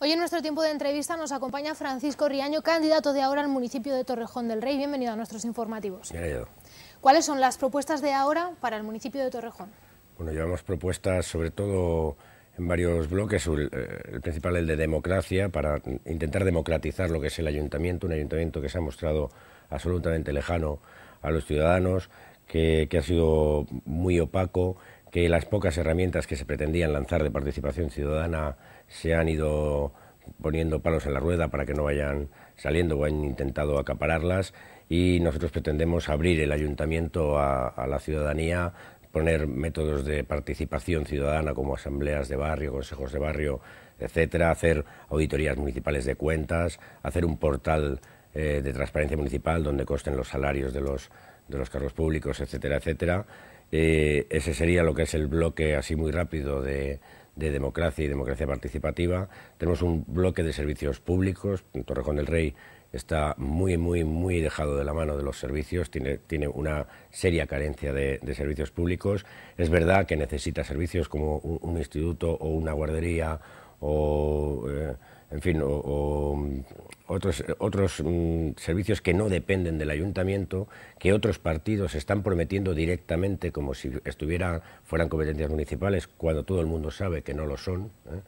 Hoy en nuestro tiempo de entrevista nos acompaña Francisco Riaño, candidato de ahora al municipio de Torrejón del Rey. Bienvenido a nuestros informativos. Bienvenido. ¿Cuáles son las propuestas de ahora para el municipio de Torrejón? Bueno, llevamos propuestas sobre todo en varios bloques. El, principal eh, principal, el de democracia, para intentar democratizar lo que es el ayuntamiento, un ayuntamiento que se ha mostrado absolutamente lejano a los ciudadanos, que ha sido muy opaco, que las pocas herramientas que se pretendían lanzar de participación ciudadana se han ido poniendo palos en la rueda para que no vayan saliendo o han intentado acapararlas y nosotros pretendemos abrir el ayuntamiento a, la ciudadanía poner métodos de participación ciudadana como asambleas de barrio, consejos de barrio, etcétera, hacer auditorías municipales de cuentas, hacer un portal eh, de transparencia municipal donde consten los salarios de los, de los cargos públicos, etcétera, etcétera. Eh, ese sería lo que es el bloque así muy rápido de, democracia y democracia participativa. Tenemos un bloque de servicios públicos. Torrejón del Rey está muy, muy, muy dejado de la mano de los servicios, tiene, tiene una seria carencia de, servicios públicos. Es verdad que necesita servicios como un, instituto o una guardería o, eh, en fin, o otros, eh, otros mm, servicios que no dependen del ayuntamiento, que otros partidos están prometiendo directamente como si estuviera, fueran competencias municipales, cuando todo el mundo sabe que no lo son. ¿eh?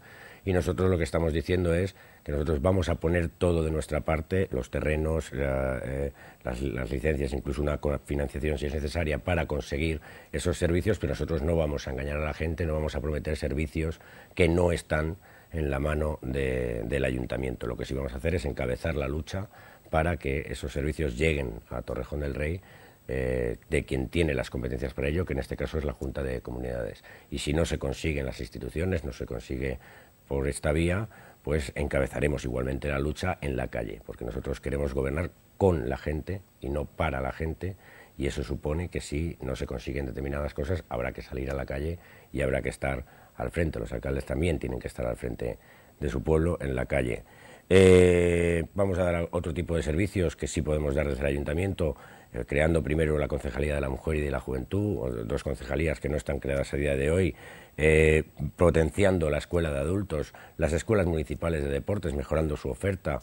Y nosotros lo que estamos diciendo es que nosotros vamos a poner todo de nuestra parte, los terrenos, eh, las, las, licencias, incluso una financiación si es necesaria para conseguir esos servicios, pero nosotros no vamos a engañar a la gente, no vamos a prometer servicios que no están en la mano del ayuntamiento. Lo que sí vamos a hacer es encabezar la lucha para que esos servicios lleguen a Torrejón del Rey eh, de quien tiene las competencias para ello, que en este caso es la Junta de Comunidades. Y si no se consiguen las instituciones, no se consigue por esta vía, pues encabezaremos igualmente la lucha en la calle, porque nosotros queremos gobernar con la gente y no para la gente y eso supone que si no se consiguen determinadas cosas habrá que salir a la calle y habrá que estar al frente, los alcaldes también tienen que estar al frente de su pueblo en la calle. Eh, vamos a dar otro tipo de servicios que sí podemos dar desde el ayuntamiento, eh, creando primero la concejalía de la mujer y de la juventud, dos concejalías que no están creadas a día de hoy, eh, potenciando la escuela de adultos, las escuelas municipales de deportes, mejorando su oferta,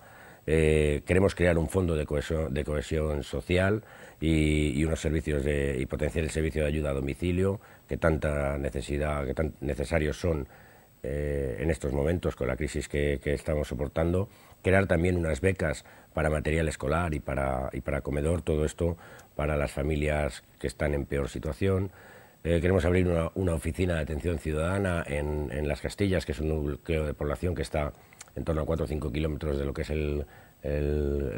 eh, queremos crear un fondo de cohesión, social y, unos servicios y potenciar el servicio de ayuda a domicilio que tanta necesidad, que tan necesarios son eh, en estos momentos con la crisis que, estamos soportando. Crear también unas becas para material escolar y para, y para comedor, todo esto para las familias que están en peor situación. Eh, queremos abrir una, oficina de atención ciudadana en, Las Castillas, que es un núcleo de población que está en torno a 4 o 5 kilómetros de lo que es el,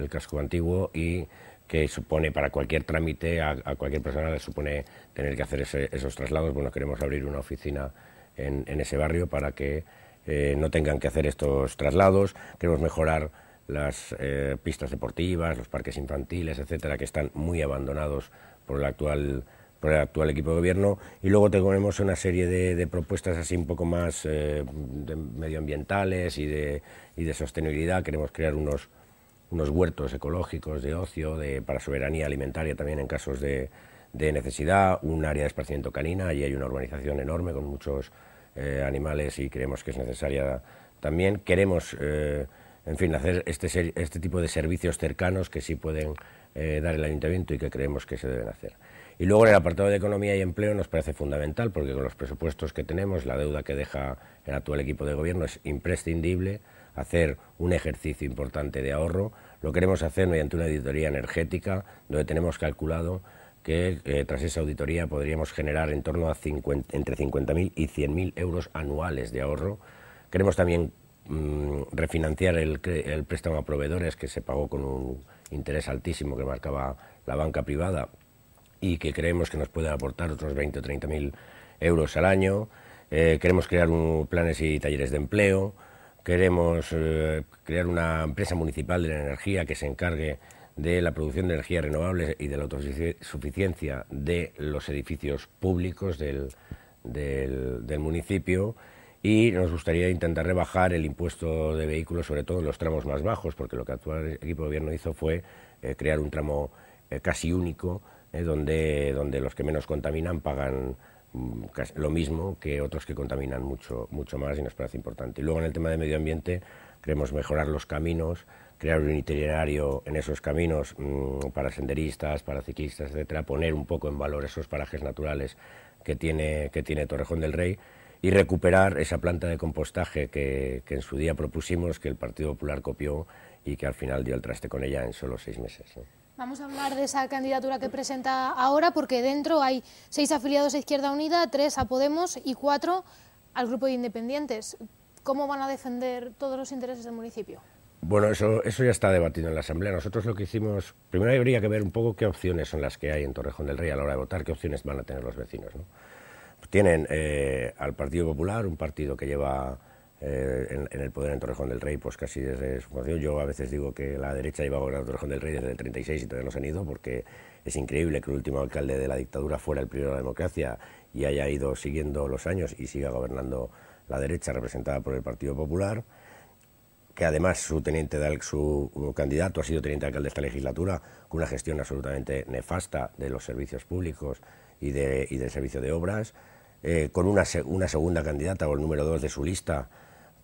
casco antiguo y que supone para cualquier trámite, a, cualquier persona le supone tener que hacer esos traslados. Bueno, queremos abrir una oficina en, ese barrio para que eh, no tengan que hacer estos traslados. Queremos mejorar las eh, pistas deportivas, los parques infantiles, etcétera, que están muy abandonados por el actual por el actual equipo de gobierno y luego tenemos una serie de, propuestas así un poco más eh, medioambientales y de, y de sostenibilidad. Queremos crear unos, unos huertos ecológicos de ocio, de, para soberanía alimentaria también en casos de, necesidad, un área de esparcimiento canina, allí hay una urbanización enorme con muchos eh, animales y creemos que es necesaria también. Queremos, eh, en fin, hacer este, este tipo de servicios cercanos que sí pueden eh, dar el ayuntamiento y que creemos que se deben hacer. Y luego en el apartado de economía y empleo nos parece fundamental porque con los presupuestos que tenemos, la deuda que deja el actual equipo de gobierno es imprescindible hacer un ejercicio importante de ahorro. Lo queremos hacer mediante una auditoría energética donde tenemos calculado que eh, tras esa auditoría podríamos generar en torno a 50, entre 50.000 y 100.000 euros anuales de ahorro. Queremos también mm, refinanciar el préstamo a proveedores que se pagó con un interés altísimo que marcaba la banca privada y que creemos que nos puede aportar otros 20 o 30 mil euros al año. Eh, queremos crear planes y talleres de empleo. Queremos eh, crear una empresa municipal de la energía que se encargue de la producción de energías renovables y de la autosuficiencia de los edificios públicos del municipio y nos gustaría intentar rebajar el impuesto de vehículos, sobre todo en los tramos más bajos, porque lo que actual equipo de gobierno hizo fue eh, crear un tramo eh, casi único, eh, donde, los que menos contaminan pagan mm, lo mismo que otros que contaminan mucho, más y nos parece importante. Y luego en el tema de medio ambiente queremos mejorar los caminos, crear un itinerario en esos caminos mm, para senderistas, para ciclistas, etcétera, poner un poco en valor esos parajes naturales que tiene, que tiene Torrejón del Rey y recuperar esa planta de compostaje que, en su día propusimos, que el Partido Popular copió y que al final dio el traste con ella en solo seis meses. Vamos a hablar de esa candidatura que presenta ahora, porque dentro hay seis afiliados a Izquierda Unida, tres a Podemos y cuatro al grupo de independientes. ¿Cómo van a defender todos los intereses del municipio? Bueno, eso, eso ya está debatido en la Asamblea. Nosotros lo que hicimos, primero habría que ver un poco qué opciones son las que hay en Torrejón del Rey a la hora de votar, qué opciones van a tener los vecinos. ¿no? tienen eh, al Partido Popular, un partido que lleva eh, en, el poder en Torrejón del Rey, pues casi desde su fundación. Yo a veces digo que la derecha iba a gobernar Torrejón del Rey desde el 36 y todavía no se han ido, porque es increíble que el último alcalde de la dictadura fuera el primero de la democracia y haya ido siguiendo los años y siga gobernando la derecha representada por el Partido Popular que además su, teniente de, su candidato ha sido teniente alcalde de esta legislatura, con una gestión absolutamente nefasta de los servicios públicos y, de, y del servicio de obras, eh, con una, una segunda candidata o el número dos de su lista,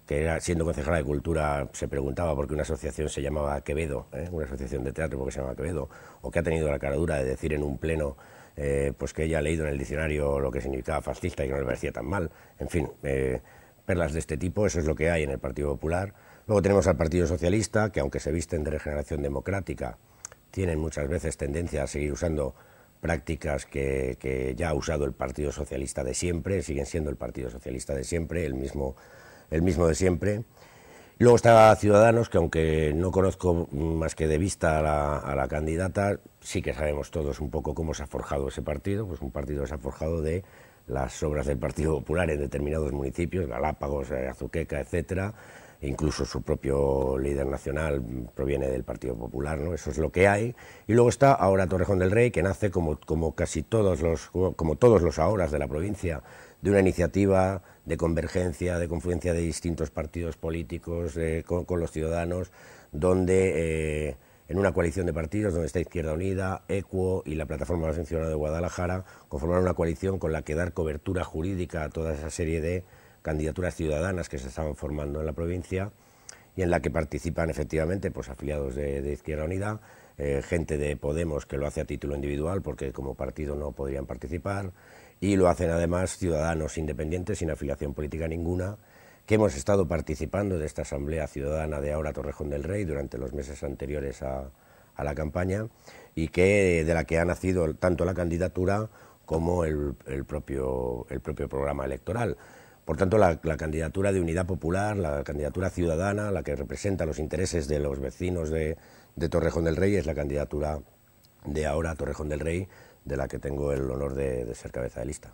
que era, siendo concejala de cultura se preguntaba por qué una asociación se llamaba Quevedo, eh, una asociación de teatro porque se llama Quevedo, o que ha tenido la caradura de decir en un pleno eh, pues que ella ha leído en el diccionario lo que significaba fascista y que no le parecía tan mal. En fin, perlas de este tipo, eso es lo que hay en el Partido Popular. Luego tenemos al Partido Socialista, que aunque se visten de regeneración democrática, tienen muchas veces tendencia a seguir usando prácticas que, ya ha usado el Partido Socialista de siempre, siguen siendo el Partido Socialista de siempre, el mismo, el mismo de siempre. Luego está Ciudadanos, que aunque no conozco más que de vista a la, a la candidata, sí que sabemos todos un poco cómo se ha forjado ese partido, pues un partido se ha forjado de las obras del Partido Popular en determinados municipios, Galápagos, eh, Azuqueca, etc. incluso su propio líder nacional proviene del Partido Popular, ¿no? Eso es lo que hay. Y luego está ahora Torrejón del Rey, que nace como, como casi todos los, como todos los ahora de la provincia, de una iniciativa de convergencia, de confluencia de distintos partidos políticos eh, con, los ciudadanos, donde eh, en una coalición de partidos donde está Izquierda Unida, ECUO y la Plataforma más Ciudadana de Guadalajara, conformaron una coalición con la que dar cobertura jurídica a toda esa serie de candidaturas ciudadanas que se estaban formando en la provincia y en la que participan efectivamente pues, afiliados de, Izquierda Unida, eh, gente de Podemos que lo hace a título individual porque como partido no podrían participar y lo hacen además ciudadanos independientes sin afiliación política ninguna que hemos estado participando de esta Asamblea Ciudadana de ahora Torrejón del Rey durante los meses anteriores a, la campaña y que, de la que ha nacido tanto la candidatura como el, propio, el propio programa electoral. Por tanto, la, candidatura de Unidad Popular, la candidatura ciudadana, la que representa los intereses de los vecinos de, Torrejón del Rey, es la candidatura de ahora Torrejón del Rey, de la que tengo el honor de ser cabeza de lista.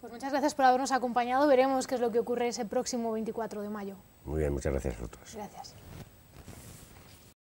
Pues muchas gracias por habernos acompañado. Veremos qué es lo que ocurre ese próximo 24 de mayo. Muy bien, muchas gracias a todos. Gracias.